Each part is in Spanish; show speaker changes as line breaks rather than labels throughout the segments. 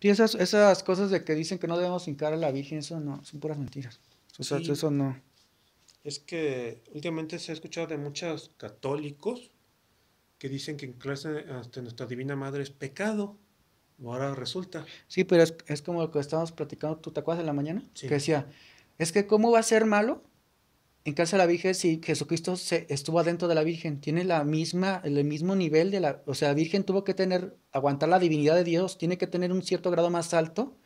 Y esas, esas cosas de que dicen que no debemos hincar a la Virgen, eso no, son puras mentiras. O sea, eso no.
Es que últimamente se ha escuchado de muchos católicos que dicen que en clase hasta nuestra Divina Madre es pecado.
Ahora resulta. Sí, pero es, es como lo que estábamos platicando, ¿tú te acuerdas en la mañana? Sí. Que decía, es que cómo va a ser malo en casa de la Virgen, si Jesucristo se estuvo dentro de la Virgen, tiene la misma, el mismo nivel de la, o sea, la Virgen tuvo que tener, aguantar la divinidad de Dios, tiene que tener un cierto grado más alto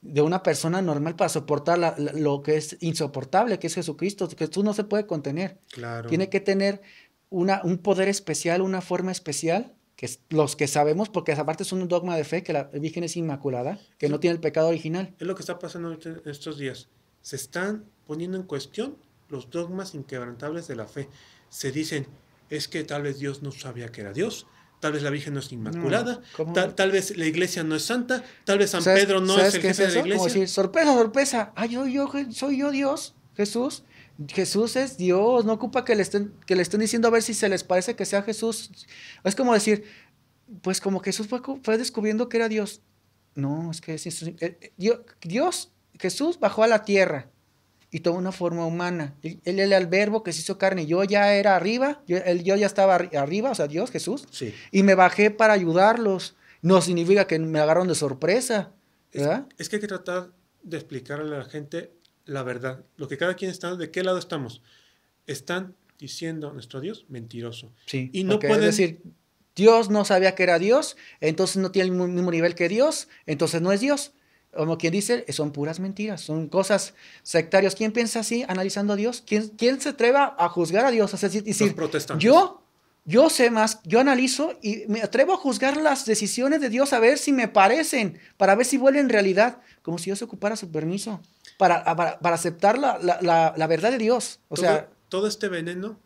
de una persona normal para soportar lo que es insoportable, que es Jesucristo, que tú no se puede contener. Claro. Tiene que tener una, un poder especial, una forma especial, que los que sabemos, porque aparte es un dogma de fe, que la Virgen es inmaculada, que no tiene el pecado original.
Es lo que está pasando estos días. Se están poniendo en cuestión los dogmas inquebrantables de la fe. Se dicen, es que tal vez Dios no sabía que era Dios, tal vez la Virgen no es inmaculada, mm, tal, vez la iglesia no es santa, tal vez San Pedro no es el jefe de la iglesia. decir,
sorpresa, sorpresa, ay, yo, yo, soy yo Dios, Jesús. Jesús es Dios, no ocupa que le, estén, que le estén diciendo a ver si se les parece que sea Jesús. Es como decir, pues como Jesús fue, descubriendo que era Dios. No, es que es, eh, eh, Dios, Jesús bajó a la tierra, y toma una forma humana. Él, el verbo que se hizo carne. Yo ya era arriba, yo, yo ya estaba arriba, o sea, Dios, Jesús. Sí. Y me bajé para ayudarlos. No significa que me agarraron de sorpresa. Es,
que hay que tratar de explicarle a la gente la verdad. Lo que cada quien está, de qué lado estamos. Están diciendo nuestro Dios mentiroso. Sí, y no pueden... decir,
Dios no sabía que era Dios, entonces no tiene el mismo nivel que Dios, entonces no es Dios como quien dice, son puras mentiras, son cosas sectarias. ¿Quién piensa así analizando a Dios? ¿Quién, quién se atreva a juzgar a Dios? yo, yo sé más, yo analizo y me atrevo a juzgar las decisiones de Dios a ver si me parecen, para ver si vuelven realidad, como si Dios ocupara su permiso para, para, aceptar la, verdad de Dios. O todo, sea,
todo este veneno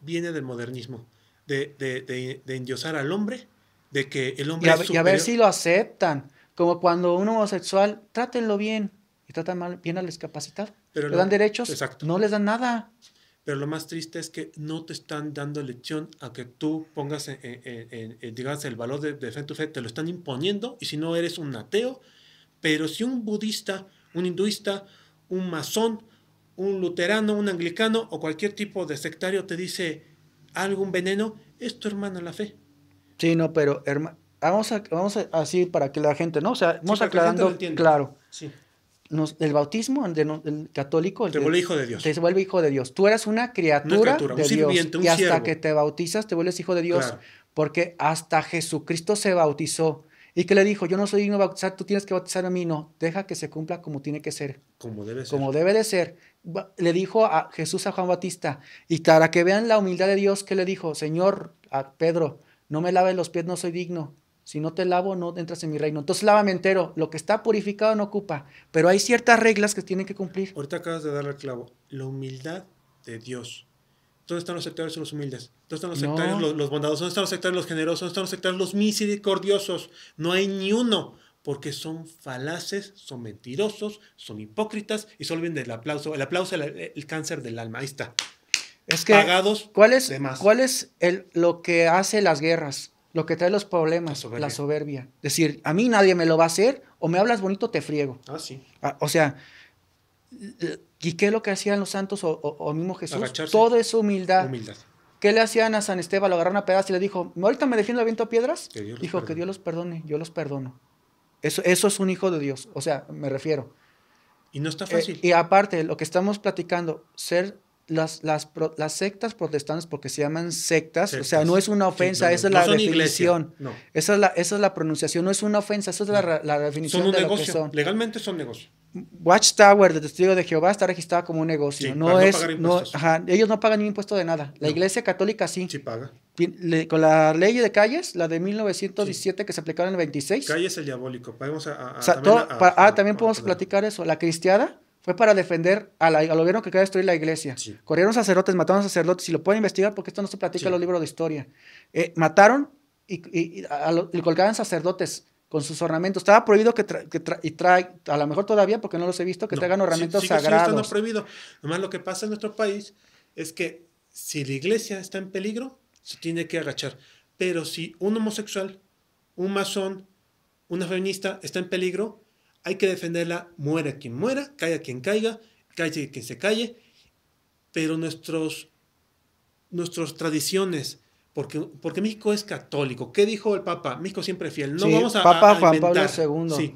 viene del modernismo, de, de, endiosar al hombre, de que el hombre... Y es y a ver si lo
aceptan. Como cuando un homosexual, trátenlo bien y tratan mal, bien al discapacitado. Pero Le dan derechos, exacto. no les dan nada.
Pero lo más triste es que no te están dando lección a que tú pongas, en, digamos, el valor de, de fe tu fe, te lo están imponiendo y si no eres un ateo, pero si un budista, un hinduista, un masón, un luterano, un anglicano o cualquier tipo de sectario te dice algún veneno, es tu hermano la fe.
Sí, no, pero hermano vamos a, vamos así para que la gente, ¿no? O sea, vamos aclarando, claro. Sí. el bautismo el, católico te vuelve hijo de Dios. Te vuelve hijo de Dios. Tú eres una criatura, Dios. y hasta que te bautizas, te vuelves hijo de Dios. Porque hasta Jesucristo se bautizó. Y qué le dijo, yo no soy digno de bautizar, tú tienes que bautizar a mí. No, deja que se cumpla como tiene que ser. Como debe ser. Como debe de ser. Le dijo a Jesús a Juan Bautista Y para que vean la humildad de Dios, qué le dijo, Señor, a Pedro, no me laves los pies, no soy digno. Si no te lavo, no entras en mi reino. Entonces lávame entero. Lo que está purificado no ocupa. Pero hay ciertas reglas que tienen que cumplir.
Ahorita acabas de darle al clavo. La humildad de Dios. ¿Dónde están los sectarios los humildes? ¿Dónde están los sectarios los, los, bondadosos? ¿Dónde están los sectarios los generosos? ¿Dónde están los sectarios los misericordiosos? No hay ni uno. Porque son falaces, son mentirosos, son hipócritas y solo vienen del aplauso. El aplauso es el, cáncer del alma. Ahí está. Es que, Pagados.
¿Cuál es, ¿cuál el, lo que hace las guerras? Lo que trae los problemas, la soberbia. Es Decir, a mí nadie me lo va a hacer, o me hablas bonito, te friego. Ah, sí. Ah, o sea, ¿y qué es lo que hacían los santos o, mismo Jesús? Todo es humildad. Humildad. ¿Qué le hacían a San Esteban? Lo agarraron a pedazos y le dijo, ahorita me defiendo viento a piedras. dijo, que Dios los perdone, yo los perdono. Eso, eso es un hijo de Dios, o sea, me refiero. Y no está fácil. Eh, y aparte, lo que estamos platicando, ser las, las, sectas protestantes, porque se llaman sectas, o sea, no es una ofensa, esa, es la definición. Esa es la, esa es la pronunciación, no es una ofensa, esa es la, definición de Lo que son. Legalmente son negocios. Watchtower de Testigo de Jehová está registrada como un negocio. no es, no, ellos no pagan ningún impuesto de nada. La Iglesia Católica sí. Sí paga. con la ley de calles, la de 1917 que se aplicaron en el 26. Calles
el diabólico. Podemos ah, a, también, ah,
también podemos platicar eso. La cristiada fue para defender a la, al gobierno que quería destruir la iglesia. Corrieron sacerdotes, mataron sacerdotes, Si lo pueden investigar porque esto no se platica en los libros de historia. Eh, mataron y, y, colgaban sacerdotes con sus ornamentos. Estaba prohibido que, traigan, a lo mejor todavía, porque no los he visto, que traigan ornamentos sí, sagrados. No,
prohibido. Nomás lo que pasa en nuestro país es que si la iglesia está en peligro, se tiene que agachar. Pero si un homosexual, un masón, una feminista está en peligro, hay que defenderla, muera quien muera, caiga quien caiga, calle quien se calle, pero nuestros, nuestras tradiciones, porque, porque México es católico. ¿Qué dijo el Papa? México siempre fiel. No vamos a, Papa Juan Pablo II.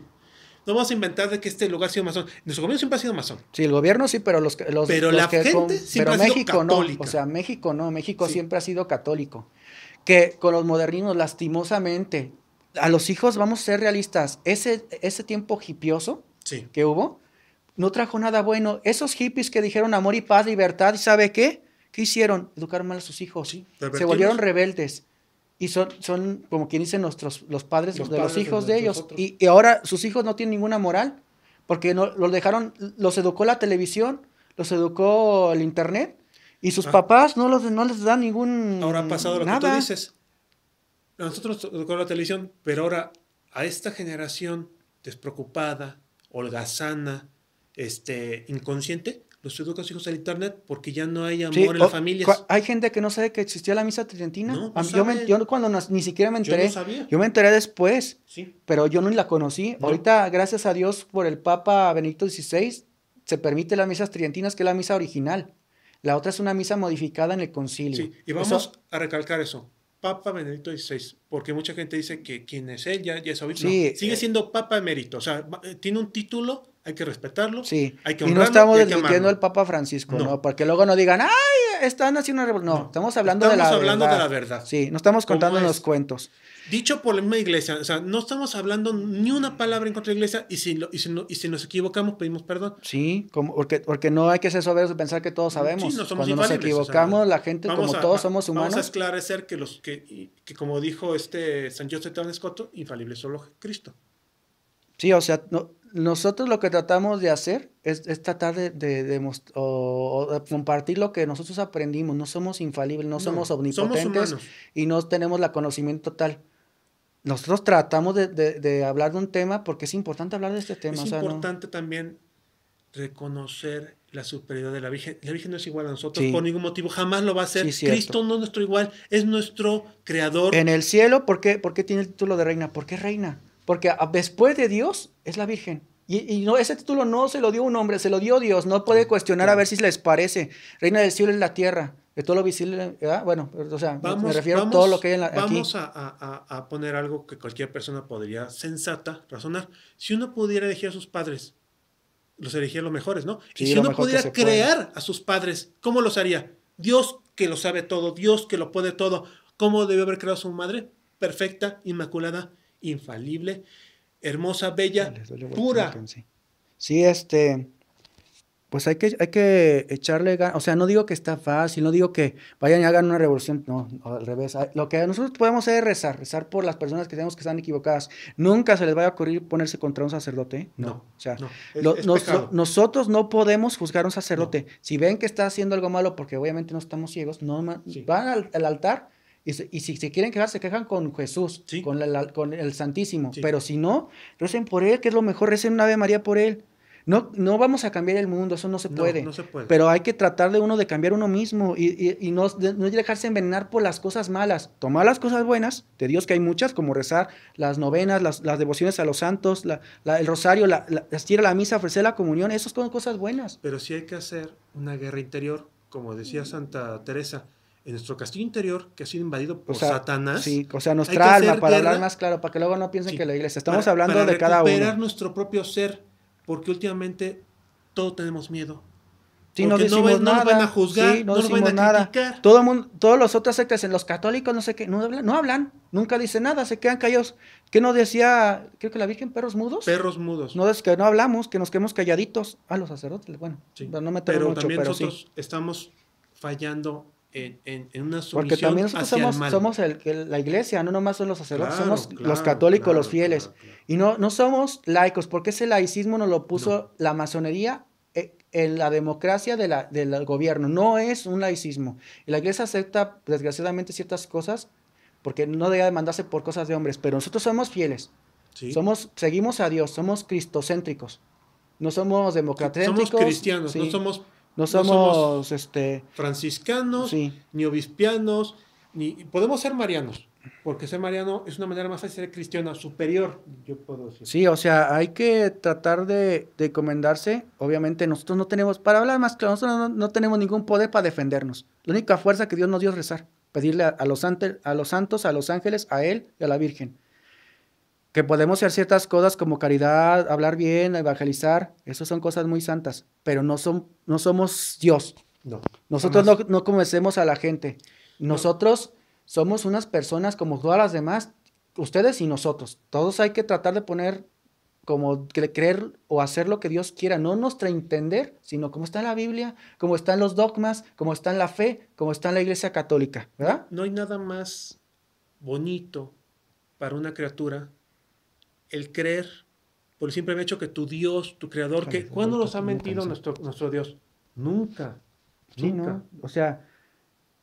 No vamos a inventar de que este lugar ha sido masón. Nuestro gobierno siempre ha sido masón.
Sí, el gobierno sí, pero los, pero la gente México no. O sea, México no, México siempre ha sido católico. Que con los modernismos, lastimosamente, a los hijos, vamos a ser realistas, ese, ese tiempo hipioso que hubo, no trajo nada bueno. Esos hippies que dijeron amor y paz, libertad, sabe qué? ¿Qué hicieron? Educaron mal a sus hijos. Sí, se volvieron rebeldes. Y son, son como quien dicen nuestros, los padres los de los hijos de, ellos. Y, ahora sus hijos no tienen ninguna moral, porque no, los dejaron, los educó la televisión, los educó el internet, y sus ah. papás no, los, no les dan ningún... Ahora ha pasado lo nada. que tú dices
nosotros nos tocó la televisión, pero ahora a esta generación despreocupada, holgazana, este, inconsciente, los educa a sus hijos al internet porque ya no hay amor en las familias.
Hay gente que no sabe que existía la misa trientina yo, cuando ni siquiera me enteré. Yo, me enteré después, sí. pero yo no la conocí. Ahorita, gracias a Dios por el Papa Benedicto XVI, se permite la misa tridentinas, que es la misa original. La otra es una misa modificada en el concilio. Sí, y vamos
a recalcar eso. Papa Benedicto XVI, porque mucha gente dice que quien es él ya, ya es obispo. sigue eh, siendo Papa emérito, o sea, eh, tiene un título, hay que respetarlo, sí. hay que honrarlo. Y no estamos discutiendo
el Papa Francisco, ¿no? Porque luego no digan, ¡ay, están haciendo una No, estamos hablando de la verdad. de la verdad. Sí, no estamos contando los cuentos.
Dicho por la iglesia, o sea, no estamos hablando ni una palabra en contra de la iglesia y si, y, si nos equivocamos pedimos perdón. Sí,
como, porque, no hay que ser soberbios de pensar que todos sabemos. Sí, Cuando nos equivocamos, la gente, como todos somos humanos. Vamos a
esclarecer que, los, que, como dijo este San José de Escoto, infalible solo
Cristo. Sí, o sea, no, nosotros lo que tratamos de hacer es, tratar de, compartir lo que nosotros aprendimos. No somos infalibles, no, somos omnipotentes y no tenemos la conocimiento total. Nosotros tratamos de, hablar de un tema porque es importante hablar de este tema. Es importante
también reconocer la superioridad de la Virgen. La Virgen no es igual a nosotros por ningún motivo, jamás lo va a ser. Cristo no es nuestro
igual, es nuestro creador. En el cielo, ¿por qué, tiene el título de reina? ¿Por qué reina porque ah, después de Dios es la Virgen. Y, ese título no se lo dio un hombre, se lo dio Dios. No puede cuestionar a ver si les parece. Reina del cielo en la tierra, de todo lo visible. Bueno, o sea, me refiero a todo lo que hay en la, aquí. Vamos
a, poner algo que cualquier persona podría sensata razonar. Si uno pudiera elegir a sus padres, los elegiría los mejores, ¿no? y si uno pudiera crear a sus padres, ¿cómo los haría? Dios que lo sabe todo, Dios que lo puede todo. ¿Cómo debió haber creado a su madre? Perfecta, inmaculada infalible, hermosa, bella, pura.
Sí, este, pues hay que, hay que echarle ganas. O sea, no digo que está fácil, no digo que vayan a hagan una revolución. No, al revés. Lo que nosotros podemos hacer es rezar, rezar por las personas que tenemos que están equivocadas. Nunca se les vaya a ocurrir ponerse contra un sacerdote. No. O sea, nosotros no podemos juzgar a un sacerdote. Si ven que está haciendo algo malo, porque obviamente no estamos ciegos, no, van al altar y, si se quieren quejar, se quejan con Jesús, con, el Santísimo. Pero si no, recen por Él, que es lo mejor, recen una Ave María por Él. No, no vamos a cambiar el mundo, eso no se, puede. Pero hay que tratar de uno de cambiar uno mismo y, no, no, dejarse envenenar por las cosas malas. Tomar las cosas buenas de Dios, que hay muchas, como rezar las novenas, las, devociones a los santos, el rosario, la, a la misa, ofrecer la comunión, esas son cosas buenas.
Pero sí hay que hacer una guerra interior, como decía mm. Santa Teresa en nuestro castillo interior que ha sido invadido por Satanás. Sí, o sea, nuestra alma, para hablar
más claro, para que luego no piensen que la iglesia. Estamos hablando de cada uno. recuperar
nuestro propio ser, porque últimamente todos tenemos miedo.
Sí, no, no, nada. no nos van a juzgar, no, nos van a criticar. Todo mundo, todos los otros sectas, en los católicos, no sé qué, no hablan, no hablan, nunca dicen nada, se quedan callados. ¿Qué no decía, creo que la Virgen, perros mudos? Perros mudos. No es que no hablamos, que nos quedemos calladitos. A ah, los sacerdotes, bueno, no me pero mucho, también pero nosotros
estamos fallando en, en, en una sumisión Porque también nosotros somos,
el la iglesia, no nomás son los sacerdotes, somos los católicos, los fieles. Y no, no somos laicos, porque ese laicismo nos lo puso la masonería eh, en la democracia de la, del gobierno. No es un laicismo. la iglesia acepta, desgraciadamente, ciertas cosas porque no debe demandarse por cosas de hombres, pero nosotros somos fieles. Somos, seguimos a Dios, somos cristocéntricos. No somos democráticos. Somos cristianos, no somos
no somos, este, franciscanos, ni obispianos, ni podemos ser marianos, porque ser mariano es una manera más de ser cristiana, superior, yo puedo decir.
Sí, o sea, hay que tratar de, de encomendarse. Obviamente nosotros no tenemos, para hablar más claro, nosotros no, tenemos ningún poder para defendernos. La única fuerza que Dios nos dio es rezar, pedirle a, los, a los santos, a los ángeles, a Él y a la Virgen que podemos hacer ciertas cosas como caridad, hablar bien, evangelizar, esas son cosas muy santas, pero no, son, no somos Dios.
No, Nosotros no,
no convencemos a la gente. Nosotros somos unas personas como todas las demás, ustedes y nosotros. Todos hay que tratar de poner como creer o hacer lo que Dios quiera, no nuestra entender, sino cómo está la Biblia, cómo están los dogmas, cómo está la fe, cómo está la Iglesia Católica, ¿verdad?
No hay nada más bonito para una criatura el creer por me simple hecho que tu Dios, tu creador, que ¿cuándo nos ha mentido nuestro,
nuestro Dios? Nunca. nunca. O sea,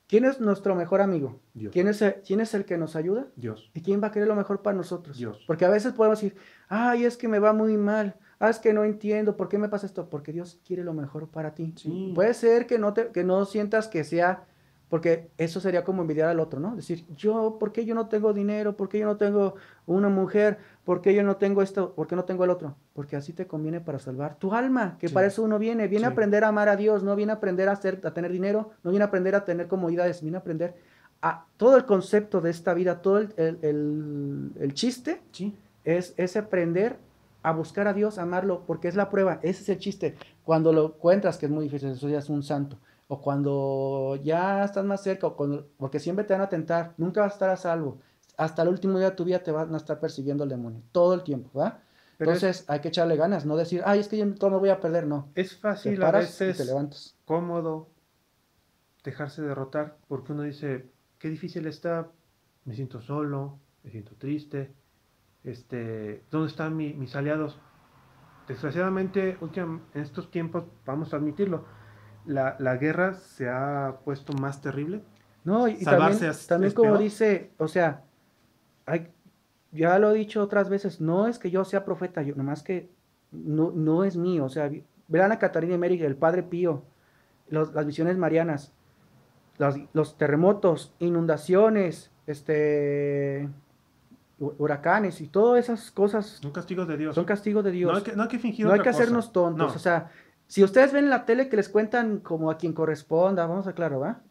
¿quién es nuestro mejor amigo? Dios. ¿Quién es, el, ¿Quién es el que nos ayuda? Dios. ¿Y quién va a querer lo mejor para nosotros? Dios. Porque a veces podemos decir, ay, es que me va muy mal. Ah, es que no entiendo, ¿por qué me pasa esto? Porque Dios quiere lo mejor para ti. Puede ser que no, te, que no sientas que sea porque eso sería como envidiar al otro, ¿no? Decir, yo, ¿por qué yo no tengo dinero? ¿Por qué yo no tengo una mujer? ¿Por qué yo no tengo esto? ¿Por qué no tengo el otro? Porque así te conviene para salvar tu alma, que para eso uno viene. Viene a aprender a amar a Dios, no viene a aprender a, tener dinero, no viene a aprender a tener comodidades, viene a aprender a todo el concepto de esta vida, todo el, chiste, es, es aprender a buscar a Dios, amarlo, porque es la prueba, ese es el chiste. Cuando lo encuentras, que es muy difícil, eso ya es un santo o cuando ya estás más cerca, o porque siempre te van a tentar, nunca vas a estar a salvo. Hasta el último día de tu vida te van a estar persiguiendo el demonio, todo el tiempo, ¿va? Entonces hay que echarle ganas, no decir, ay, es que yo todo me voy a perder, no. Es fácil a veces
cómodo dejarse derrotar, porque uno dice, qué difícil está, me siento solo, me siento triste, este, ¿dónde están mis aliados? Desgraciadamente, en estos tiempos, vamos a admitirlo, la, la guerra se ha puesto más terrible. No, y también, también como
dice, o sea, ya lo he dicho otras veces, no es que yo sea profeta, yo, nomás que no, no es mío, o sea, verán a Catarina y Mérida, el Padre Pío, las visiones marianas, los, los, terremotos, inundaciones, este huracanes y todas esas cosas. Son castigos de Dios. Son castigos de Dios. No hay que, no hay que No hay que hacernos tontos. O sea, si ustedes ven en la tele que les cuentan como a quien corresponda, vamos a aclarar, ¿va?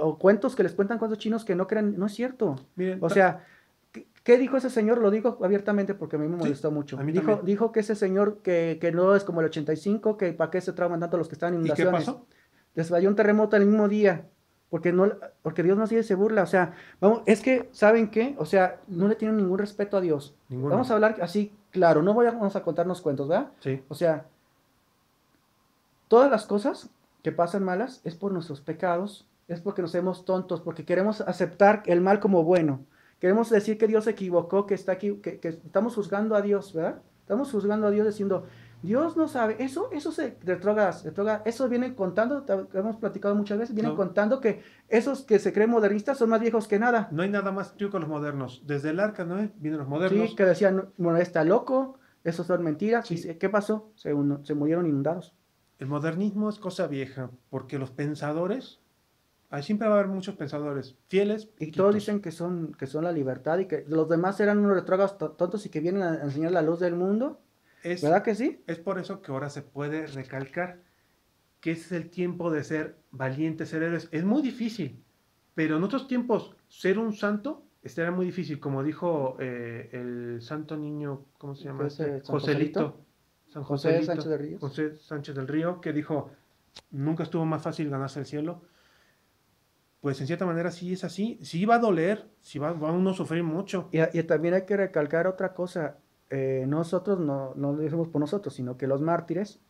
O cuentos que les cuentan cuentos chinos que no crean, no es cierto. o sea, ¿qué, dijo ese señor? Lo digo abiertamente porque a mí me molestó mucho. dijo, dijo que ese señor que, no es como el 85, que para qué se trauman tanto los que están en inundaciones. ¿Y qué pasó? un terremoto el mismo día porque no porque Dios no sigue se burla, o sea, vamos, es que saben qué, o sea, no le tienen ningún respeto a Dios. Vamos a hablar así, claro, no voy a, vamos a contarnos cuentos, ¿verdad? Sí. O sea, Todas las cosas que pasan malas es por nuestros pecados, es porque nos hemos tontos, porque queremos aceptar el mal como bueno. Queremos decir que Dios se equivocó, que, está aquí, que, estamos juzgando a Dios, ¿verdad? Estamos juzgando a Dios diciendo, Dios no sabe, eso, eso se de retrogas, eso viene contando, hemos platicado muchas veces, vienen contando que esos que se creen modernistas son más viejos que nada.
No hay nada más yo con los modernos. Desde el arca, ¿no? Vienen los modernos. Sí, que
decían, bueno, está loco, eso son mentiras. ¿Qué pasó? Se, se murieron inundados. El modernismo es cosa vieja, porque los pensadores, ahí siempre va a haber muchos pensadores fieles. Y todos dicen que son, que son la libertad y que los demás eran unos retrógrados tontos y que vienen a enseñar la luz del mundo. Es, ¿Verdad que sí? Es por eso que ahora se puede recalcar
que es el tiempo de ser valientes, ser héroes. Es muy difícil, pero en otros tiempos ser un santo era muy difícil, como dijo eh, el santo niño, ¿cómo se llama? José, este? Joselito San José, Sánchez del Río. José Sánchez del Río, que dijo, nunca estuvo más fácil ganarse el cielo. Pues en cierta manera sí es así, sí va a
doler, sí va, a uno sufrir mucho. Y, también hay que recalcar otra cosa, eh, nosotros no, lo decimos por nosotros, sino que los mártires,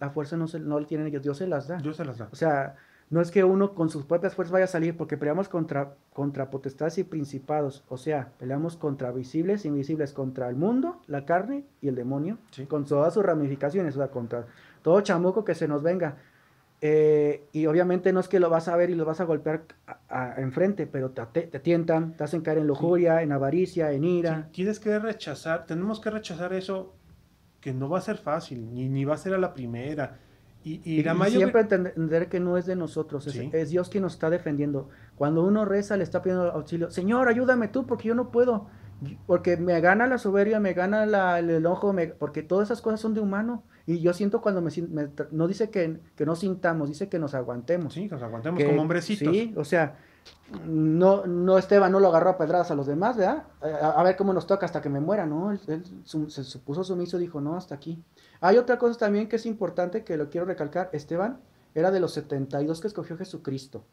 a fuerza no, se, no tienen que Dios se las da. Dios se las da. O sea, no es que uno con sus propias fuerzas vaya a salir, porque peleamos contra, contra potestades y principados. O sea, peleamos contra visibles, e invisibles, contra el mundo, la carne y el demonio, con todas sus ramificaciones, o sea, contra todo chamuco que se nos venga. Eh, y obviamente no es que lo vas a ver y lo vas a golpear enfrente, pero te, tientan, te hacen caer en lujuria, en avaricia, en ira.
tienes que rechazar, tenemos que rechazar eso, que no va a ser fácil, ni, ni va a ser a la primera y,
siempre entender que no es de nosotros, es, Dios quien nos está defendiendo. Cuando uno reza, le está pidiendo auxilio, Señor, ayúdame tú, porque yo no puedo, porque me gana la soberbia, me gana el ojo, porque todas esas cosas son de humano. Y yo siento cuando me, siento, no dice que, que no sintamos, dice que nos aguantemos. Sí, nos aguantemos como hombrecitos. Sí, o sea, no, no Esteban no lo agarró a pedradas a los demás, ¿verdad? A, ver cómo nos toca hasta que me muera, ¿no? Él, se supuso sumiso, dijo, no, hasta aquí. Hay otra cosa también que es importante que lo quiero recalcar, Esteban era de los 72 que escogió Jesucristo.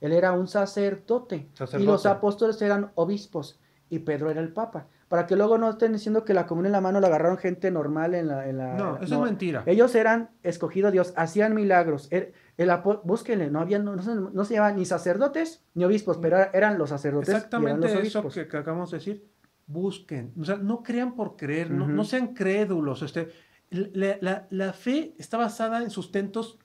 Él era un sacerdote. y los apóstoles eran obispos y Pedro era el papa para que luego no estén diciendo que la comunión en la mano la agarraron gente normal en la... no, eso es mentira. Ellos eran escogidos Dios, hacían milagros. Er, el, búsquenle, no, no, se, llamaban ni sacerdotes ni obispos, pero eran los sacerdotes. Exactamente los eso
que, acabamos de decir. Busquen, o sea, no crean por creer, no, sean crédulos. Este, la, la fe está basada en sustentos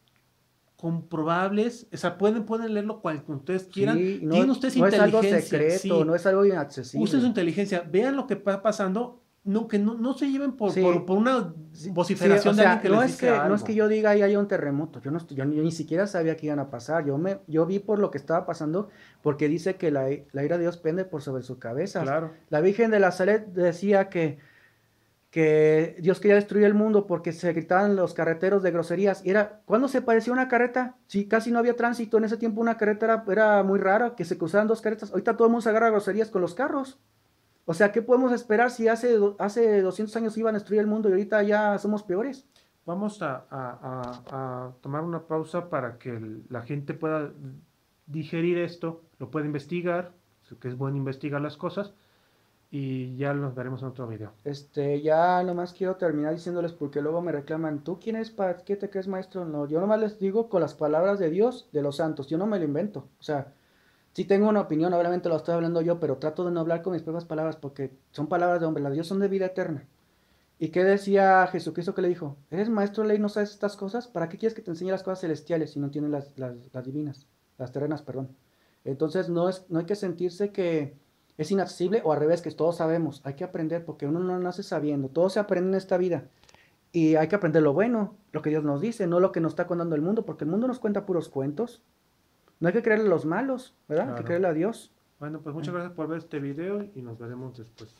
comprobables, o sea, pueden, pueden leerlo cual ustedes quieran. no, Tienen ustedes inteligencia. No es algo secreto, no es algo
inaccesible. Usen
su inteligencia, vean lo que está pasando, no, que no, no se lleven por, por, una vociferación de alguien que no es que, No es que
yo diga ahí hay un terremoto, yo, no, yo, ni siquiera sabía que iban a pasar, yo, me, yo vi por lo que estaba pasando, porque dice que la, ira de Dios pende por sobre su cabeza. Claro. La Virgen de la Salet decía que que Dios quería destruir el mundo porque se gritaban los carreteros de groserías. Y era, ¿cuándo se parecía una carreta? Si casi no había tránsito. En ese tiempo una carreta era, muy rara, que se cruzaran dos carretas. Ahorita todo el mundo se agarra groserías con los carros. O sea, ¿qué podemos esperar si hace, hace 200 años iban a destruir el mundo y ahorita ya somos peores? Vamos a,
tomar una pausa para que la gente pueda digerir esto, lo pueda investigar, que es bueno investigar las cosas y ya los veremos en otro video.
Este, ya nomás quiero terminar diciéndoles porque luego me reclaman, ¿tú quién es para qué te crees maestro? No, yo nomás les digo con las palabras de Dios, de los santos, yo no me lo invento. O sea, si tengo una opinión, obviamente lo estoy hablando yo, pero trato de no hablar con mis propias palabras porque son palabras de hombre, las de Dios son de vida eterna. ¿Y qué decía Jesucristo que le dijo? ¿Eres maestro de ley, no sabes estas cosas? ¿Para qué quieres que te enseñe las cosas celestiales si no tienes las, las divinas, las terrenas, perdón? Entonces no, es, no hay que sentirse que es inaccesible o al revés, que todos sabemos. Hay que aprender porque uno no nace sabiendo. Todo se aprende en esta vida. Y hay que aprender lo bueno, lo que Dios nos dice, no lo que nos está contando el mundo, porque el mundo nos cuenta puros cuentos. No hay que creerle a los malos, ¿verdad? Hay que creerle a Dios.
Bueno, pues muchas mm. gracias por ver este video y nos veremos después.